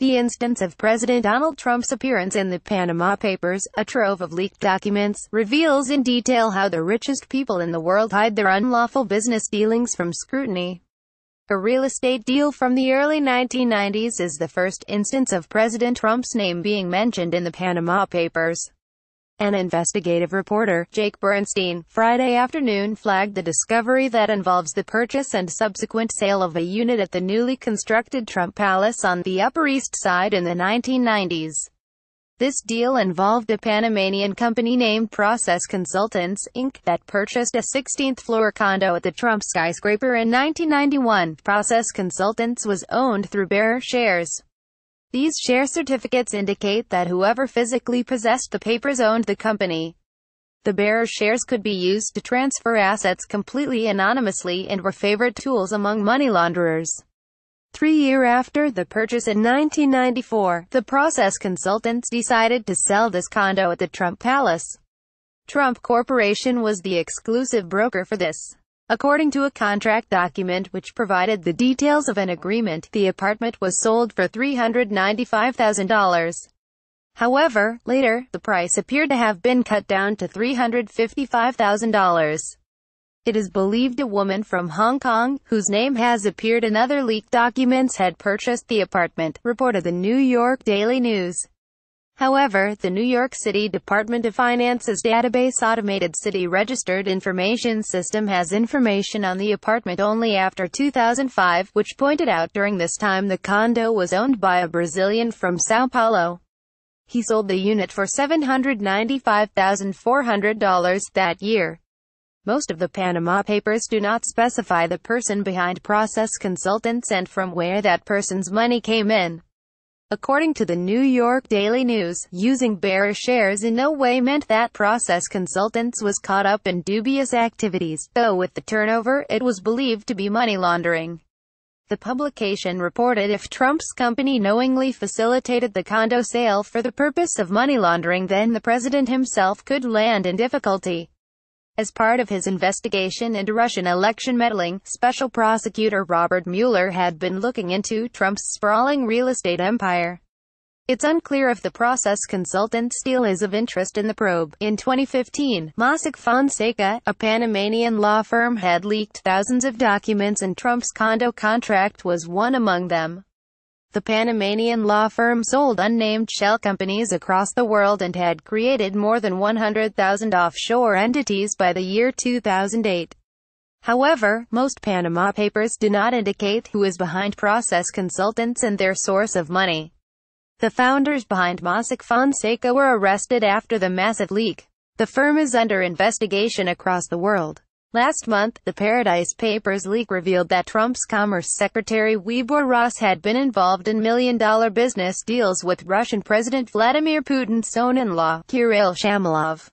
The instance of President Donald Trump's appearance in the Panama Papers, a trove of leaked documents, reveals in detail how the richest people in the world hide their unlawful business dealings from scrutiny. A real estate deal from the early 1990s is the first instance of President Trump's name being mentioned in the Panama Papers. An investigative reporter, Jake Bernstein, Friday afternoon flagged the discovery that involves the purchase and subsequent sale of a unit at the newly constructed Trump Palace on the Upper East Side in the 1990s. This deal involved a Panamanian company named Process Consultants, Inc., that purchased a 16th-floor condo at the Trump skyscraper in 1991. Process Consultants was owned through bearer shares. These share certificates indicate that whoever physically possessed the papers owned the company. The bearer shares could be used to transfer assets completely anonymously and were favorite tools among money launderers. Three year after the purchase in 1994, the process consultants decided to sell this condo at the Trump Palace. Trump Corporation was the exclusive broker for this. According to a contract document which provided the details of an agreement, the apartment was sold for $395,000. However, later, the price appeared to have been cut down to $355,000. It is believed a woman from Hong Kong, whose name has appeared in other leaked documents had purchased the apartment, reported the New York Daily News. However, the New York City Department of Finance's database automated city registered information system has information on the apartment only after 2005, which pointed out during this time the condo was owned by a Brazilian from Sao Paulo. He sold the unit for $795,400 that year. Most of the Panama Papers do not specify the person behind process consultants and from where that person's money came in. According to the New York Daily News, using bearer shares in no way meant that Process Consultants was caught up in dubious activities, though with the turnover, it was believed to be money laundering. The publication reported if Trump's company knowingly facilitated the condo sale for the purpose of money laundering then the president himself could land in difficulty. As part of his investigation into Russian election meddling, Special Prosecutor Robert Mueller had been looking into Trump's sprawling real estate empire. It's unclear if the process consultant Steele is of interest in the probe. In 2015, Mossack Fonseca, a Panamanian law firm, had leaked thousands of documents and Trump's condo contract was one among them. The Panamanian law firm sold unnamed shell companies across the world and had created more than 100,000 offshore entities by the year 2008. However, most Panama papers do not indicate who is behind process consultants and their source of money. The founders behind Mossack Fonseca were arrested after the massive leak. The firm is under investigation across the world. Last month, the Paradise Papers leak revealed that Trump's Commerce Secretary Wilbur Ross had been involved in million-dollar business deals with Russian President Vladimir Putin's son-in-law, Kirill Shamilov.